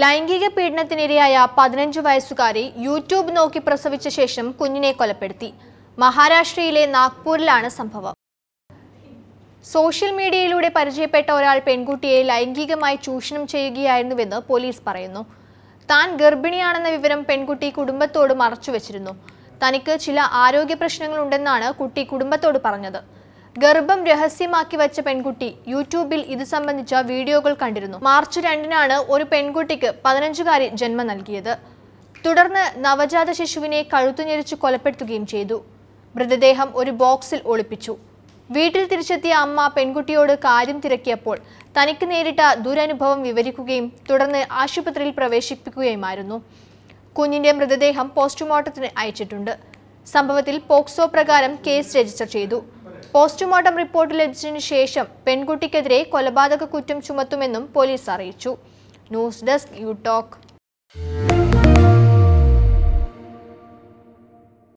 ലൈംഗിക പീഡനത്തിനിരയായ പതിനഞ്ചു വയസ്സുകാരി യൂട്യൂബ് നോക്കി പ്രസവിച്ച ശേഷം കുഞ്ഞിനെ കൊലപ്പെടുത്തി മഹാരാഷ്ട്രയിലെ നാഗ്പൂരിലാണ് സംഭവം സോഷ്യൽ മീഡിയയിലൂടെ പരിചയപ്പെട്ട ഒരാൾ പെൺകുട്ടിയെ ലൈംഗികമായി ചൂഷണം ചെയ്യുകയായിരുന്നുവെന്ന് പോലീസ് പറയുന്നു താൻ ഗർഭിണിയാണെന്ന വിവരം പെൺകുട്ടി കുടുംബത്തോട് മറച്ചുവെച്ചിരുന്നു തനിക്ക് ചില ആരോഗ്യ പ്രശ്നങ്ങളുണ്ടെന്നാണ് കുട്ടി കുടുംബത്തോട് പറഞ്ഞത് ഗർഭം രഹസ്യമാക്കി വെച്ച പെൺകുട്ടി യൂട്യൂബിൽ ഇത് സംബന്ധിച്ച വീഡിയോകൾ കണ്ടിരുന്നു മാർച്ച് രണ്ടിനാണ് ഒരു പെൺകുട്ടിക്ക് പതിനഞ്ചുകാരി ജന്മം നൽകിയത് തുടർന്ന് നവജാത ശിശുവിനെ കഴുത്തുഞ്ഞരിച്ച് കൊലപ്പെടുത്തുകയും ചെയ്തു മൃതദേഹം ഒരു ബോക്സിൽ ഒളിപ്പിച്ചു വീട്ടിൽ തിരിച്ചെത്തിയ അമ്മ പെൺകുട്ടിയോട് കാര്യം തിരക്കിയപ്പോൾ തനിക്ക് നേരിട്ട ദുരനുഭവം വിവരിക്കുകയും തുടർന്ന് ആശുപത്രിയിൽ പ്രവേശിപ്പിക്കുകയുമായിരുന്നു കുഞ്ഞിന്റെ മൃതദേഹം പോസ്റ്റ്മോർട്ടത്തിന് അയച്ചിട്ടുണ്ട് സംഭവത്തിൽ പോക്സോ പ്രകാരം കേസ് രജിസ്റ്റർ ചെയ്തു പോസ്റ്റ്മോർട്ടം റിപ്പോർട്ട് ലഭിച്ചതിനു ശേഷം പെൺകുട്ടിക്കെതിരെ കൊലപാതക കുറ്റം ചുമത്തുമെന്നും പോലീസ് അറിയിച്ചു ന്യൂസ് ഡെസ്ക് യു ടോക്ക്